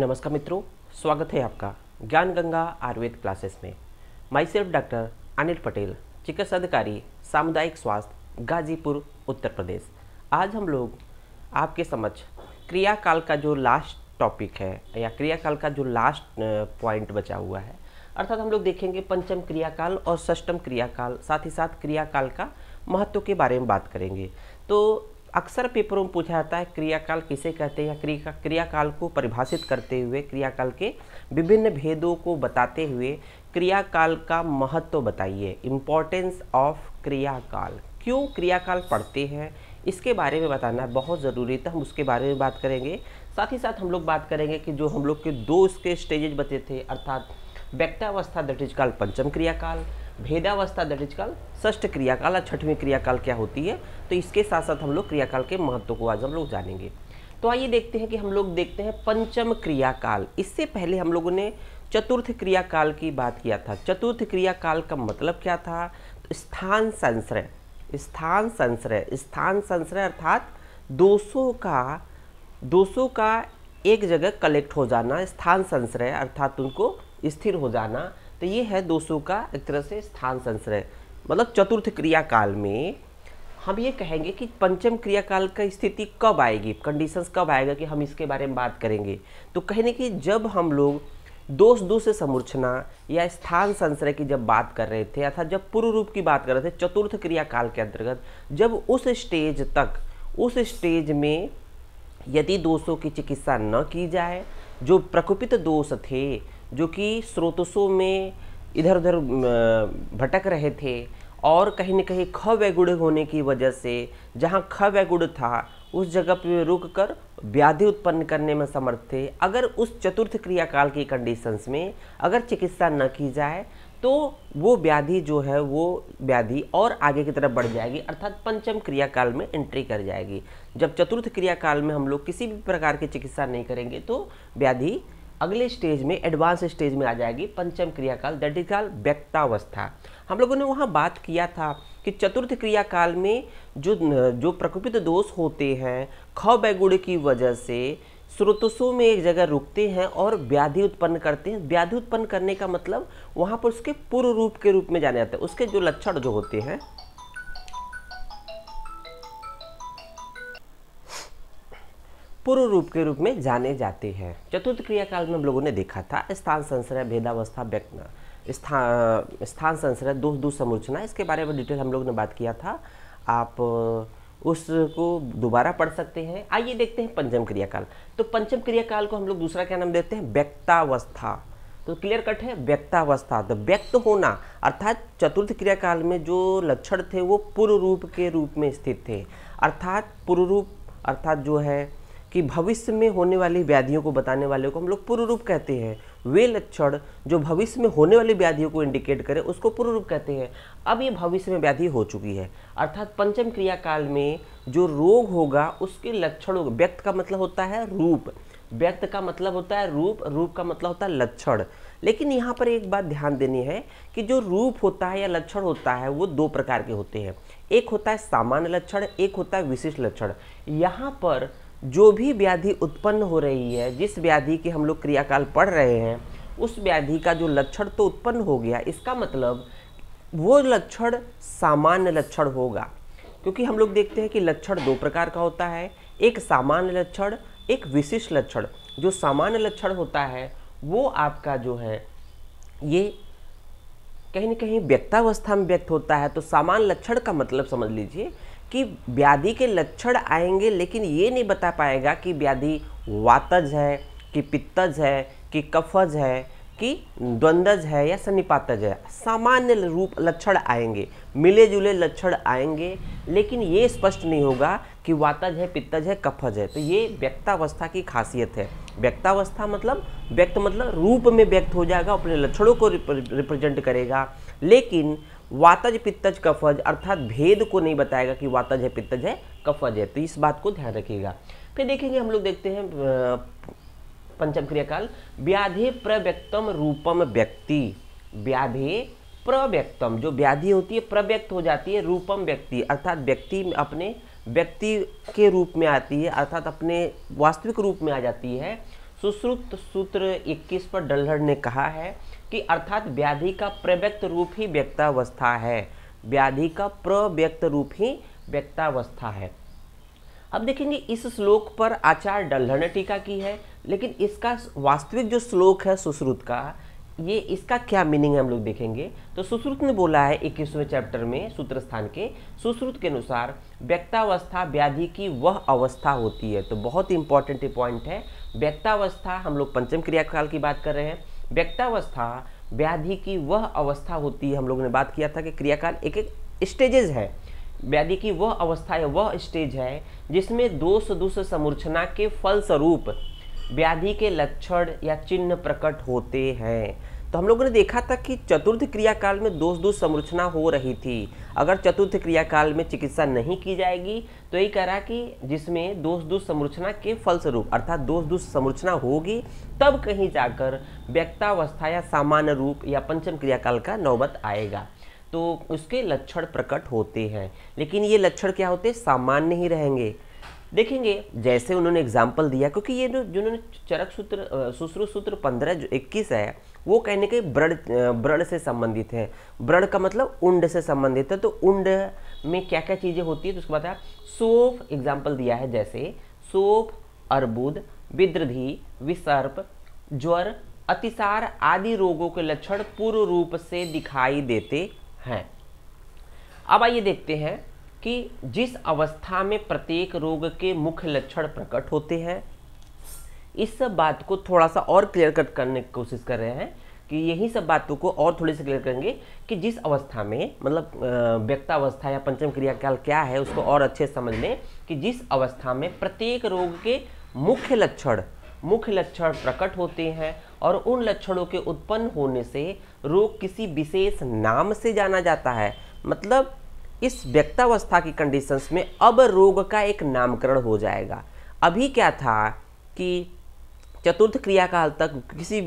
नमस्कार मित्रों स्वागत है आपका ज्ञान गंगा आयुर्वेद क्लासेस में myself doctor Anil Patel चिकित्सा अधिकारी सामुदायिक स्वास्थ्य गाजीपुर उत्तर प्रदेश आज हम लोग आपके समक्ष क्रियाकाल का जो लास्ट टॉपिक है या क्रियाकाल का जो लास्ट पॉइंट बचा हुआ है अर्थात हम लोग देखेंगे पंचम क्रियाकाल और षष्टम क्रियाकाल साथ ही साथ क्रियाकाल का महत्व के बारे में बात करेंगे तो अक्सर पेपरों में पूछा जाता है क्रियाकाल किसे कहते हैं या क्रिया क्रियाकाल को परिभाषित करते हुए क्रियाकाल के विभिन्न भेदों को बताते हुए क्रियाकाल का महत्व तो बताइए इम्पोर्टेंस ऑफ क्रियाकाल क्यों क्रियाकाल पढ़ते हैं इसके बारे में बताना बहुत ज़रूरी था हम उसके बारे में बात करेंगे साथ ही साथ हम लोग बात करेंगे कि जो हम लोग के दो इसके स्टेजेज बचे थे अर्थात व्यक्तावस्था दट इज काल पंचम क्रियाकाल भेदावस्था दैट इज कॉल ष्ठ क्रियाकाल और छठवीं क्रियाकाल क्या होती है तो इसके साथ साथ हम लोग क्रियाकाल के महत्व को आज हम लोग जानेंगे तो आइए देखते हैं कि हम लोग देखते हैं पंचम क्रियाकाल इससे पहले हम लोगों ने चतुर्थ क्रियाकाल की बात किया था चतुर्थ क्रियाकाल का मतलब क्या था तो स्थान संश्रय स्थान संश्रय स्थान संश्रय अर्थात दोषों का दोषों का एक जगह कलेक्ट हो जाना स्थान संश्रय अर्थात उनको स्थिर हो जाना तो ये है दोषों का एक तरह से स्थान संश्रय मतलब चतुर्थ क्रियाकाल में हम ये कहेंगे कि पंचम क्रियाकाल का स्थिति कब आएगी कंडीशंस कब आएगा कि हम इसके बारे में बात करेंगे तो कहने की जब हम लोग दोष दोष से समूर्छना या स्थान संश्रय की जब बात कर रहे थे अर्थात जब पूर्व रूप की बात कर रहे थे चतुर्थ क्रियाकाल के अंतर्गत जब उस स्टेज तक उस स्टेज में यदि दोषों की चिकित्सा न की जाए जो प्रकुपित दोष थे जो कि स्रोतसों में इधर उधर भटक रहे थे और कहीं ना कहीं ख वैगुड़ होने की वजह से जहाँ ख वैगुड़ था उस जगह पर रुक कर व्याधि उत्पन्न करने में समर्थ थे अगर उस चतुर्थ क्रियाकाल की कंडीशंस में अगर चिकित्सा न की जाए तो वो व्याधि जो है वो व्याधि और आगे की तरफ बढ़ जाएगी अर्थात पंचम क्रियाकाल में एंट्री कर जाएगी जब चतुर्थ क्रियाकाल में हम लोग किसी भी प्रकार की चिकित्सा नहीं करेंगे तो व्याधि अगले स्टेज में एडवांस स्टेज में आ जाएगी पंचम क्रियाकाल दैट इज काल व्यक्तावस्था हम लोगों ने वहाँ बात किया था कि चतुर्थ क्रियाकाल में जो जो प्रकृपित दोष होते हैं ख बैगुण की वजह से स्रोतसों में एक जगह रुकते हैं और व्याधि उत्पन्न करते हैं व्याधि उत्पन्न करने का मतलब वहाँ पर उसके पूर्व रूप के रूप में जाने जाता है उसके जो लक्षण जो होते हैं पूर्व रूप के रूप में जाने जाते हैं चतुर्थ क्रियाकाल में हम लोगों ने देखा था स्थान संश्रय भेदावस्था व्यक्तना स्थान स्थान संश्रय दो दो संरचना इसके बारे में डिटेल हम लोग ने बात किया था आप उसको दोबारा पढ़ सकते हैं आइए देखते हैं पंचम क्रियाकाल तो पंचम क्रियाकाल को हम लोग दूसरा क्या नाम देते हैं व्यक्तावस्था तो क्लियर कट है व्यक्तावस्था तो व्यक्त होना अर्थात चतुर्थ क्रियाकाल में जो लक्षण थे वो पूर्व रूप के रूप में स्थित थे अर्थात पूर्व रूप अर्थात जो है कि भविष्य में होने वाली व्याधियों को बताने वाले को हम लोग पूर्व रूप कहते हैं वे लक्षण जो भविष्य में होने वाली व्याधियों को इंडिकेट करें उसको पूर्व रूप कहते हैं अब ये भविष्य में व्याधि हो चुकी है अर्थात पंचम क्रियाकाल में जो रोग होगा उसके लक्षण व्यक्त का मतलब होता है रूप व्यक्त का मतलब होता है रूप रूप का मतलब होता है लक्षण लेकिन यहाँ पर एक बात ध्यान देनी है कि जो रूप होता है या लक्षण होता है वो दो प्रकार के होते हैं एक होता है सामान्य लक्षण एक होता है विशिष्ट लक्षण यहाँ पर जो भी व्याधि उत्पन्न हो रही है जिस व्याधि के हम लोग क्रियाकाल पढ़ रहे हैं उस व्याधि का जो लक्षण तो उत्पन्न हो गया इसका मतलब वो लक्षण सामान्य लक्षण होगा क्योंकि हम लोग देखते हैं कि लक्षण दो प्रकार का होता है एक सामान्य लक्षण एक विशिष्ट लक्षण जो सामान्य लक्षण होता है वो आपका जो है ये कहीं ना कहीं व्यक्तावस्था में व्यक्त होता है तो सामान्य लक्षण का मतलब समझ लीजिए कि व्याधि के लक्षण आएंगे लेकिन ये नहीं बता पाएगा कि व्याधि वातज है कि पित्तज है कि कफज है कि द्वंद्वज है या सन्निपातज है सामान्य रूप लक्षण आएंगे मिले जुले लक्षण आएंगे लेकिन ये स्पष्ट नहीं होगा कि वातज है पित्तज है कफज है तो ये व्यक्तावस्था की खासियत है व्यक्तावस्था मतलब व्यक्त मतलब रूप में व्यक्त हो जाएगा अपने लक्षणों को रिप्रेजेंट करेगा लेकिन वातज पित्तज कफज अर्थात भेद को नहीं बताएगा कि वातज है पित्तज है कफज है तो इस बात को ध्यान रखिएगा फिर देखेंगे हम लोग देखते हैं पंचम क्रियाकाल व्याधि प्रव्यक्तम रूपम व्यक्ति व्याधि प्रव्यक्तम जो व्याधि होती है प्रव्यक्त हो जाती है रूपम व्यक्ति अर्थात व्यक्ति अपने व्यक्ति के रूप में आती है अर्थात अपने वास्तविक रूप में आ जाती है सुश्रुत सूत्र 21 पर डल्हर ने कहा है कि अर्थात व्याधि का प्रव्यक्त रूप ही व्यक्तावस्था है व्याधि का प्रव्यक्त रूप ही व्यक्तावस्था है अब देखेंगे इस श्लोक पर आचार्य डल्हर ने टीका की है लेकिन इसका वास्तविक जो श्लोक है सुश्रुत का ये इसका क्या मीनिंग है हम लोग देखेंगे तो सुश्रुत ने बोला है इक्कीसवें चैप्टर में सूत्र स्थान के सुश्रुत के अनुसार व्यक्तावस्था व्याधि की वह अवस्था होती है तो बहुत इंपॉर्टेंट पॉइंट है व्यक्तावस्था हम लोग पंचम क्रियाकाल की बात कर रहे हैं व्यक्तावस्था व्याधि की वह अवस्था होती है हम लोगों ने बात किया था कि क्रियाकाल एक एक स्टेजेस है व्याधि की वह अवस्था है वह स्टेज है जिसमें दोष दुष समूर्छना के फलस्वरूप व्याधि के लक्षण या चिन्ह प्रकट होते हैं तो हम लोगों ने देखा था कि चतुर्थ क्रियाकाल में दोष दोष संरचना हो रही थी अगर चतुर्थ क्रियाकाल में चिकित्सा नहीं की जाएगी तो यही कह रहा कि जिसमें दोष दोष संरचना के फलस्वरूप अर्थात दोष दोष संरचना होगी तब कहीं जाकर व्यक्तावस्था या सामान्य रूप या पंचम क्रियाकाल का नौबत आएगा तो उसके लक्षण प्रकट होते हैं लेकिन ये लक्षण क्या होते सामान्य ही रहेंगे देखेंगे जैसे उन्होंने एग्जाम्पल दिया क्योंकि ये जो जिन्होंने चरक सूत्र सुश्रु सूत्र पंद्रह जो इक्कीस है वो कहने के ब्रण ब्रण से संबंधित है ब्रण का मतलब उंड से संबंधित है तो उंड में क्या क्या चीज़ें होती है तो उसके बाद सोफ एग्जाम्पल दिया है जैसे सोफ अर्बुद विद्रधि विसर्प ज्वर अतिसार आदि रोगों के लक्षण पूर्व रूप से दिखाई देते हैं अब आइए देखते हैं कि जिस अवस्था में प्रत्येक रोग के मुख्य लक्षण प्रकट होते हैं इस सब बात को थोड़ा सा और क्लियर कट करने की कोशिश कर रहे हैं कि यही सब बातों को और थोड़ी सी क्लियर करेंगे कि जिस अवस्था में मतलब व्यक्तावस्था या पंचम क्रियाकाल क्या है उसको और अच्छे समझ लें कि जिस अवस्था में प्रत्येक रोग के मुख्य लक्षण मुख्य लक्षण प्रकट होते हैं और उन लक्षणों के उत्पन्न होने से रोग किसी विशेष नाम से जाना जाता है मतलब इस व्यक्तावस्था की कंडीशंस में अब रोग का एक नामकरण हो जाएगा अभी क्या था कि चतुर्थ क्रिया काल तक किसी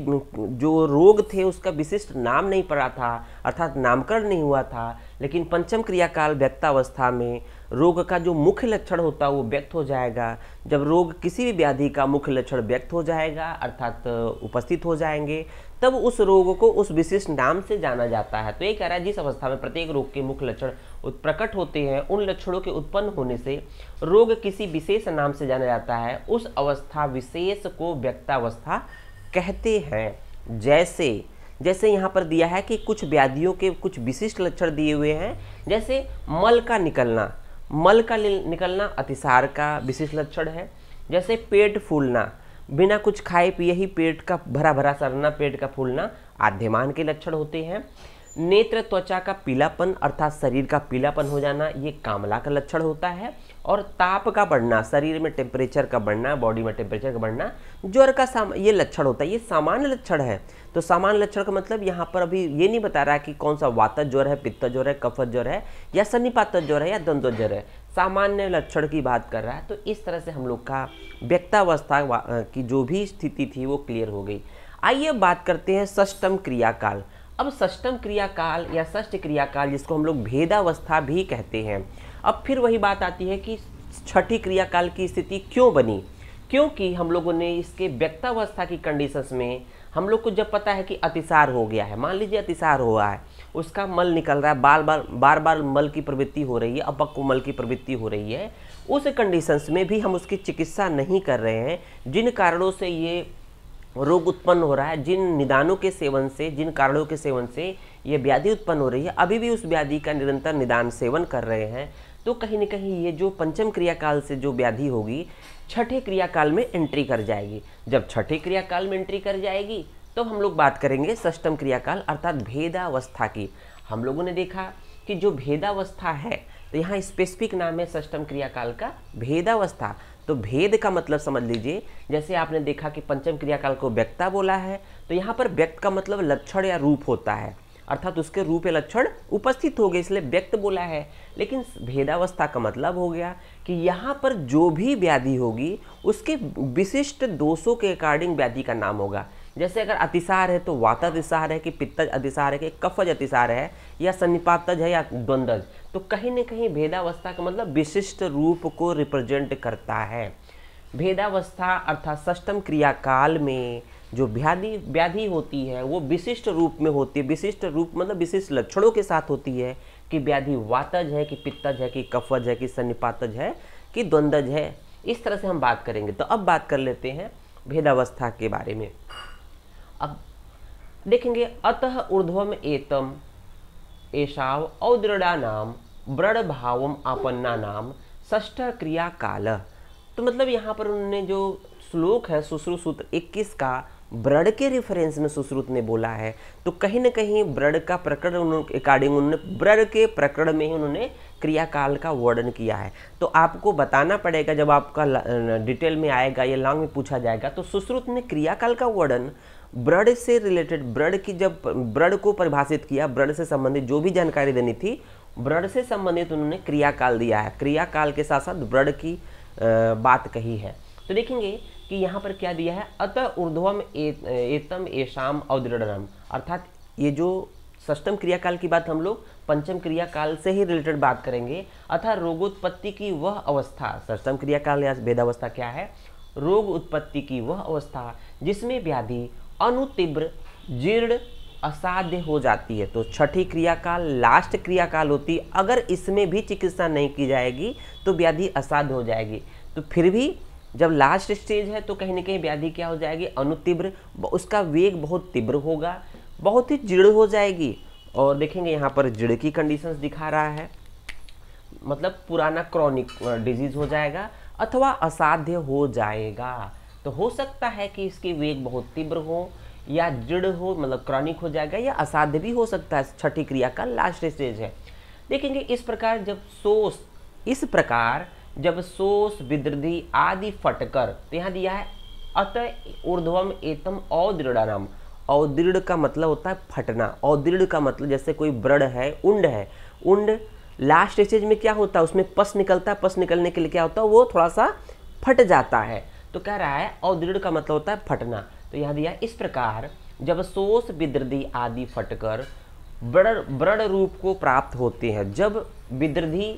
जो रोग थे उसका विशिष्ट नाम नहीं पड़ा था अर्थात नामकरण नहीं हुआ था लेकिन पंचम क्रियाकाल व्यक्तावस्था में रोग का जो मुख्य लक्षण होता है वो व्यक्त हो जाएगा जब रोग किसी भी व्याधि का मुख्य लक्षण व्यक्त हो जाएगा अर्थात उपस्थित हो जाएंगे तब उस रोग को उस विशिष्ट नाम से जाना जाता है तो ये कह रहा है जिस अवस्था में प्रत्येक रोग के मुख्य लक्षण प्रकट होते हैं उन लक्षणों के उत्पन्न होने से रोग किसी विशेष नाम से जाना जाता है उस अवस्था विशेष को व्यक्तावस्था कहते हैं जैसे जैसे यहाँ पर दिया है कि कुछ व्याधियों के कुछ विशिष्ट लक्षण दिए हुए हैं जैसे मल का निकलना मल का निकलना अतिसार का विशिष्ट लक्षण है जैसे पेट फूलना बिना कुछ खाए पिए ही पेट का भरा भरा सरना पेट का फूलना आध्यमान के लक्षण होते हैं नेत्र त्वचा का पीलापन अर्थात शरीर का पीलापन हो जाना ये कामला का लक्षण होता है और ताप का बढ़ना शरीर में टेम्परेचर का बढ़ना बॉडी में टेम्परेचर का बढ़ना ज्वर का साम ये लक्षण होता है ये सामान्य लक्षण है तो सामान्य लक्षण का मतलब यहाँ पर अभी ये नहीं बता रहा कि कौन सा वातज ज्वर है पित्त ज्वर है कफत ज्वर है या सन्नीपात ज्वर है या द्वंद्व ज्वर है सामान्य लक्षण की बात कर रहा है तो इस तरह से हम लोग का व्यक्तावस्था की जो भी स्थिति थी वो क्लियर हो गई आइए बात करते हैं सष्टम क्रियाकाल अब सष्टम क्रियाकाल या षष्ठ क्रियाकाल जिसको हम लोग भेदावस्था भी कहते हैं अब फिर वही बात आती है कि छठी क्रियाकाल की स्थिति क्यों बनी क्योंकि हम लोगों ने इसके व्यक्तावस्था की कंडीशंस में हम लोग को जब पता है कि अतिसार हो गया है मान लीजिए अतिसार हुआ है उसका मल निकल रहा है बार बार बार बार मल की प्रवृत्ति हो रही है अपक्व मल की प्रवृत्ति हो रही है उस कंडीशंस में भी हम उसकी चिकित्सा नहीं कर रहे हैं जिन कारणों से ये रोग उत्पन्न हो रहा है जिन निदानों के सेवन से जिन कारणों के सेवन से ये व्याधि उत्पन्न हो रही है अभी भी उस व्याधि का निरंतर निदान सेवन कर रहे हैं तो कहीं ना कहीं ये जो पंचम क्रियाकाल से जो व्याधि होगी छठे क्रियाकाल में एंट्री कर जाएगी जब छठे क्रियाकाल में एंट्री कर जाएगी तो हम लोग बात करेंगे सष्टम क्रियाकाल अर्थात भेदावस्था की हम लोगों ने देखा कि जो भेदावस्था है तो यहाँ स्पेसिफिक नाम है सष्टम क्रियाकाल का भेदावस्था तो भेद का मतलब समझ लीजिए जैसे आपने देखा कि पंचम क्रियाकाल को व्यक्ता बोला है तो यहाँ पर व्यक्त का मतलब लक्षण या रूप होता है अर्थात उसके रूप या लक्षण उपस्थित हो गए इसलिए व्यक्त बोला है लेकिन भेदावस्था का मतलब हो गया कि यहाँ पर जो भी व्याधि होगी उसके विशिष्ट दोषों के अकॉर्डिंग व्याधि का नाम होगा जैसे अगर अतिसार है तो वात अतिसार है कि पित्तज अतिसार है कि कफज अतिसार है या सन्निपातज है या द्वंदज तो कहीं ना कहीं भेदावस्था का मतलब विशिष्ट रूप को रिप्रेजेंट करता है भेदावस्था अर्थात सष्टम क्रियाकाल में जो व्याधि व्याधि होती है वो विशिष्ट रूप में होती है विशिष्ट रूप मतलब विशिष्ट लक्षणों के साथ होती है कि व्याधि वातज है कि पित्तज है कि कफज है कि सन्निपातज है कि द्वंदज है इस तरह से हम बात करेंगे तो अब बात कर लेते हैं भेदावस्था के बारे में अब देखेंगे अतः ऊर्ध्वम एतम एषाव औदृढ़ा नाम व्रण भावम आपन्ना नाम ष्ठ क्रिया काल तो मतलब यहाँ पर उन्होंने जो श्लोक है सुश्रु सूत्र 21 का ब्रड के रेफरेंस में सुश्रुत ने बोला है तो कहीं ना कहीं ब्रड का प्रकरण उन्होंने अकॉर्डिंग उन्होंने ब्रड के प्रकरण में ही उन्होंने क्रियाकाल का वर्णन किया है तो आपको बताना पड़ेगा जब आपका डिटेल में आएगा या लॉन्ग में पूछा जाएगा तो सुश्रुत ने क्रियाकाल का वर्णन ब्रड से रिलेटेड ब्रड की जब ब्रड को परिभाषित किया ब्रड से संबंधित जो भी जानकारी देनी थी ब्रड से संबंधित उन्होंने क्रियाकाल दिया है क्रियाकाल के साथ साथ ब्रड की बात कही है तो देखेंगे कि यहाँ पर क्या दिया है अतः ऊर्ध्वम एतम एशाम अवदृढ़ अर्थात ये जो सष्टम क्रियाकाल की बात हम लोग पंचम क्रियाकाल से ही रिलेटेड बात करेंगे अथा रोगोत्पत्ति की वह अवस्था सष्टम क्रियाकाल या भेदावस्था क्या है रोग उत्पत्ति की वह अवस्था जिसमें व्याधि अनुतीव्र जीर्ण असाध्य हो जाती है तो छठी क्रियाकाल लास्ट क्रियाकाल होती अगर इसमें भी चिकित्सा नहीं की जाएगी तो व्याधि असाध्य हो जाएगी तो फिर भी जब लास्ट स्टेज है तो कहीं ना कहीं व्याधि क्या हो जाएगी अनुतीव्र उसका वेग बहुत तीव्र होगा बहुत ही जिड़ हो जाएगी और देखेंगे यहाँ पर जिड़ की कंडीशंस दिखा रहा है मतलब पुराना क्रॉनिक डिजीज़ हो जाएगा अथवा असाध्य हो जाएगा तो हो सकता है कि इसकी वेग बहुत तीव्र हो या जिड़ हो मतलब क्रॉनिक हो जाएगा या असाध्य भी हो सकता है छठी क्रिया का लास्ट स्टेज है देखेंगे इस प्रकार जब सोस इस प्रकार जब सोस विद्रधि आदि फटकर तो यहाँ दिया है अत ऊर्ध्वम एतम नाम औदृढ़ का मतलब होता है फटना अदृढ़ का मतलब जैसे कोई ब्रड़ है उंड है उंड लास्ट स्टेज में क्या होता है उसमें पस निकलता है पस निकलने के लिए क्या होता है वो थोड़ा सा फट जाता है तो कह रहा है अदृढ़ का मतलब होता है फटना तो यहाँ दिया इस प्रकार जब सोस विद्रधि आदि फटकर ब्रड़ ब्रड़ रूप को प्राप्त होते हैं जब विद्रधि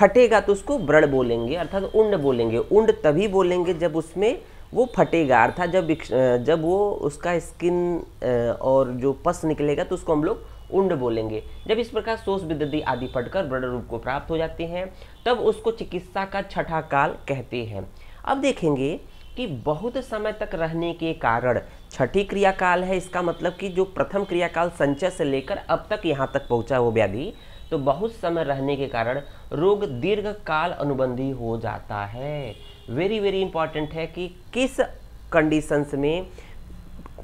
फटेगा तो उसको ब्रण बोलेंगे अर्थात उंड बोलेंगे उंड तभी बोलेंगे जब उसमें वो फटेगा अर्थात जब जब वो उसका स्किन और जो पस निकलेगा तो उसको हम लोग उंड बोलेंगे जब इस प्रकार सोस विद्युति आदि फटकर ब्रड़ रूप को प्राप्त हो जाते हैं तब उसको चिकित्सा का छठा काल कहते हैं अब देखेंगे कि बहुत समय तक रहने के कारण छठी क्रियाकाल है इसका मतलब कि जो प्रथम क्रियाकाल संचय से लेकर अब तक यहाँ तक पहुँचा वो व्याधि तो बहुत समय रहने के कारण रोग दीर्घ काल अनुबंधी हो जाता है वेरी वेरी इंपॉर्टेंट है कि किस कंडीशंस में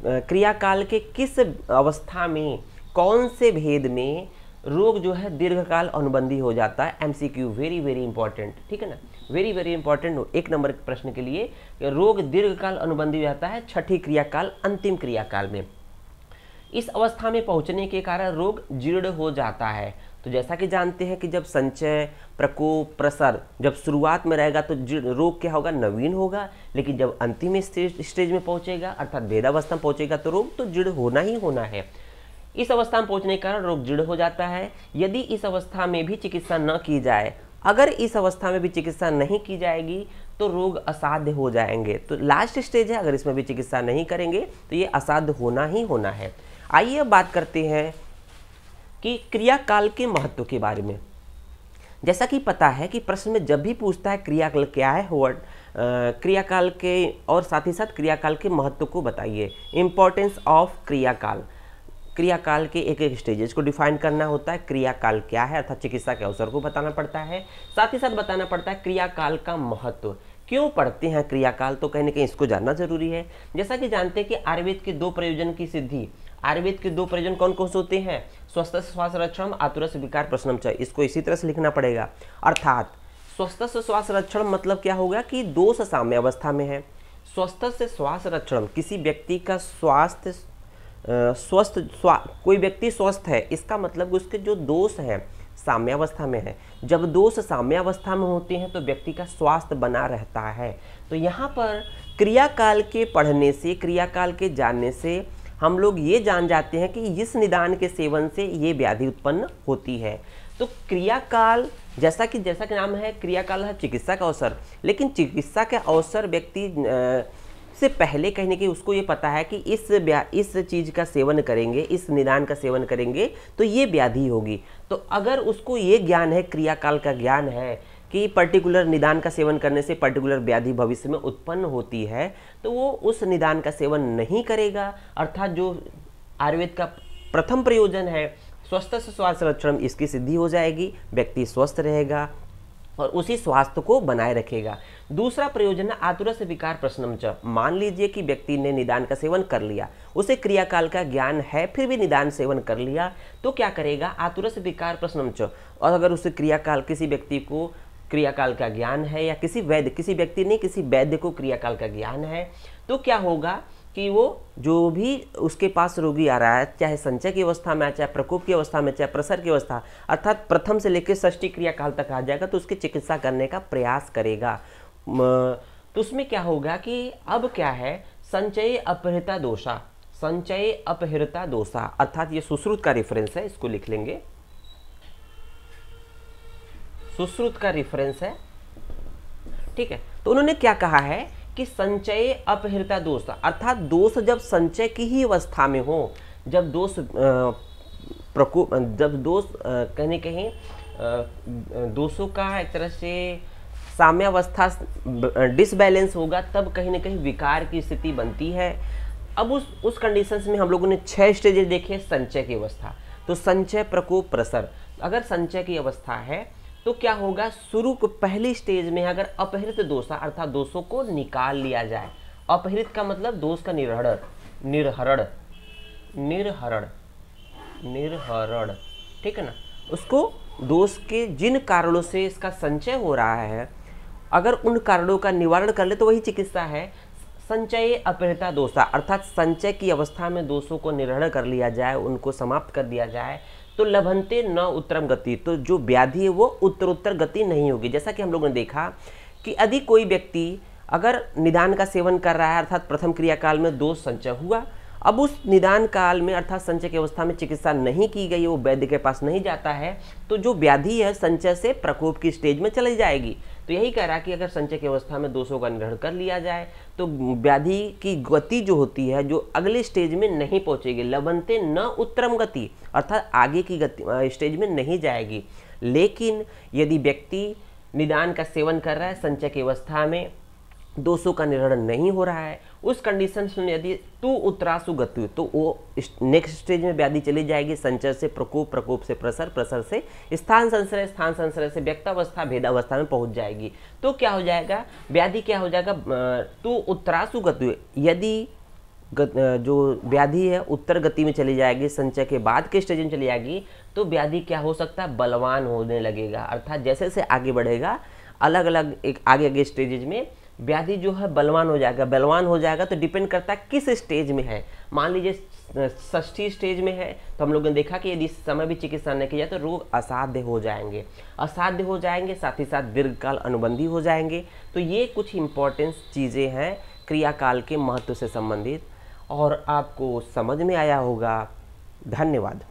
क्रियाकाल के किस अवस्था में कौन से भेद में रोग जो है दीर्घकाल अनुबंधी हो जाता है एमसीक्यू वेरी वेरी इंपॉर्टेंट ठीक है ना वेरी वेरी इंपॉर्टेंट एक नंबर के प्रश्न के लिए रोग दीर्घकाल अनुबंधी हो जाता है छठी क्रियाकाल अंतिम क्रियाकाल में इस अवस्था में पहुंचने के कारण रोग जीर्ण हो जाता है तो जैसा कि जानते हैं कि जब संचय प्रकोप प्रसर जब शुरुआत में रहेगा तो रोग क्या होगा नवीन होगा लेकिन जब अंतिम स्टेज स्टेज में पहुंचेगा अर्थात भेदावस्था में पहुंचेगा तो रोग तो जीर्ण होना ही होना है इस अवस्था में पहुंचने के कारण रोग जीर्ण हो जाता है यदि इस अवस्था में भी चिकित्सा न की जाए अगर इस अवस्था में भी चिकित्सा नहीं की जाएगी तो रोग असाध्य हो जाएंगे तो लास्ट स्टेज है अगर इसमें भी चिकित्सा नहीं करेंगे तो ये असाध्य होना ही होना है आइए अब बात करते हैं कि क्रियाकाल के महत्व के बारे में जैसा कि पता है कि प्रश्न में जब भी पूछता है क्रियाकाल क्या है वर्ड क्रियाकाल के और साथ ही साथ क्रियाकाल के महत्व को बताइए इम्पोर्टेंस ऑफ क्रियाकाल क्रियाकाल के एक एक स्टेजेस को डिफाइन करना होता है क्रियाकाल क्या है अर्थात चिकित्सा के अवसर को बताना पड़ता है साथ ही साथ बताना पड़ता है क्रियाकाल का महत्व क्यों पढ़ते हैं क्रियाकाल तो कहीं ना कहीं इसको जानना जरूरी है जैसा कि जानते हैं कि आयुर्वेद के दो प्रयोजन की सिद्धि आयुर्वेद के दो प्रयोजन कौन कौन से होते हैं स्वस्थ श्वास रक्षण आतुरस विकार प्रश्नम चय इसको इसी तरह से लिखना पड़ेगा अर्थात स्वस्थ से श्वास रक्षण मतलब क्या होगा कि दोष साम्य अवस्था में है स्वस्थ से श्वास रक्षण किसी व्यक्ति का स्वास्थ्य स्वस्थ स्वा कोई व्यक्ति स्वस्थ है इसका मतलब उसके जो दोष साम्य साम्यावस्था में है जब दोष साम्यावस्था में होते हैं तो व्यक्ति का स्वास्थ्य बना रहता है तो यहाँ पर क्रियाकाल के पढ़ने से क्रियाकाल के जानने से हम लोग ये जान जाते हैं कि इस निदान के सेवन से ये व्याधि उत्पन्न होती है तो क्रियाकाल जैसा कि जैसा कि नाम है क्रियाकाल है चिकित्सा का अवसर लेकिन चिकित्सा के अवसर व्यक्ति से पहले कहने की उसको ये पता है कि इस इस चीज़ का सेवन करेंगे इस निदान का सेवन करेंगे तो ये व्याधि होगी तो अगर उसको ये ज्ञान है क्रियाकाल का ज्ञान है कि पर्टिकुलर निदान का सेवन करने से पर्टिकुलर व्याधि भविष्य में उत्पन्न होती है तो वो उस निदान का सेवन नहीं करेगा अर्थात जो आयुर्वेद का प्रथम प्रयोजन है स्वस्थ से स्वास्थ्य लक्षण इसकी सिद्धि हो जाएगी व्यक्ति स्वस्थ रहेगा और उसी स्वास्थ्य को बनाए रखेगा दूसरा प्रयोजन आतुर से विकार प्रश्नम च मान लीजिए कि व्यक्ति ने निदान का सेवन कर लिया उसे क्रियाकाल का ज्ञान है फिर भी निदान सेवन कर लिया तो क्या करेगा आतुर से विकार प्रश्नम च और अगर उसे क्रियाकाल किसी व्यक्ति को क्रियाकाल का ज्ञान है या किसी वैद्य किसी व्यक्ति ने किसी वैद्य को क्रियाकाल का ज्ञान है तो क्या होगा कि वो जो भी उसके पास रोगी आ रहा है चाहे संचय की अवस्था में चाहे प्रकोप की अवस्था में चाहे प्रसर की अवस्था अर्थात प्रथम से लेकर षष्टी क्रियाकाल तक आ जाएगा तो उसकी चिकित्सा करने का प्रयास करेगा तो उसमें क्या होगा कि अब क्या है संचय अपहृता दोषा संचय अपहृता दोषा अर्थात ये सुश्रुत का रेफरेंस है इसको लिख लेंगे सुश्रुत का रेफरेंस है ठीक है तो उन्होंने क्या कहा है कि संचय अपहृता दोष अर्थात दोष जब संचय की ही अवस्था में हो जब दोष प्रकोप जब दोष कहने कहीं दोषों का एक तरह से साम्यावस्था डिसबैलेंस होगा तब कहीं ना कहीं विकार की स्थिति बनती है अब उस उस कंडीशंस में हम लोगों ने छह स्टेजेस देखे संचय की अवस्था तो संचय प्रकोप प्रसर अगर संचय की अवस्था है तो क्या होगा शुरू को पहली स्टेज में अगर अपहृत दोषा अर्थात दोषों को निकाल लिया जाए अपहृत का मतलब दोष का निर्हरण निर्हरण निर्हरण निर्हरण ठीक है ना उसको दोष के जिन कारणों से इसका संचय हो रहा है अगर उन कारणों का निवारण कर ले तो वही चिकित्सा है संचय अपहृता दोषा अर्थात संचय की अवस्था में दोषों को निर्हरण कर लिया जाए उनको समाप्त कर दिया जाए तो लभनते न उत्तरम गति तो जो व्याधि है वो उत्तरोत्तर गति नहीं होगी जैसा कि हम लोगों ने देखा कि यदि कोई व्यक्ति अगर निदान का सेवन कर रहा है अर्थात प्रथम क्रियाकाल में दोष संचय हुआ अब उस निदान काल में अर्थात संचय की अवस्था में चिकित्सा नहीं की गई वो वैद्य के पास नहीं जाता है तो जो व्याधि है संचय से प्रकोप की स्टेज में चली जाएगी तो यही कह रहा कि अगर संचय की अवस्था में दोषों का निग्रहण कर लिया जाए तो व्याधि की गति जो होती है जो अगले स्टेज में नहीं पहुंचेगी लबनते न उत्तरम गति अर्थात आगे की गति स्टेज में नहीं जाएगी लेकिन यदि व्यक्ति निदान का सेवन कर रहा है संचय की अवस्था में 200 का निर्णय नहीं हो रहा है उस कंडीशन में यदि तू उत्तरासु गति तो वो नेक्स्ट स्टेज में व्याधि चली जाएगी संचय से प्रकोप प्रकोप से प्रसर प्रसर से स्थान संश्रय स्थान संश्रय से व्यक्तावस्था भेदावस्था में पहुंच जाएगी तो क्या हो जाएगा व्याधि क्या हो जाएगा तू उत्तरासु गति यदि जो व्याधि है उत्तर गति में चली जाएगी संचय के बाद के स्टेज में चली जाएगी तो व्याधि क्या हो सकता है बलवान होने लगेगा अर्थात जैसे जैसे आगे बढ़ेगा अलग अलग एक आगे आगे स्टेजेज में व्याधि जो है बलवान हो जाएगा बलवान हो जाएगा तो डिपेंड करता है किस स्टेज में है मान लीजिए ष्ठी स्टेज में है तो हम लोगों ने देखा कि यदि समय भी चिकित्सा नहीं किया जाए तो रोग असाध्य हो जाएंगे असाध्य हो जाएंगे साथ ही साथ दीर्घकाल अनुबंधी हो जाएंगे तो ये कुछ इंपॉर्टेंस चीज़ें हैं क्रियाकाल के महत्व से संबंधित और आपको समझ में आया होगा धन्यवाद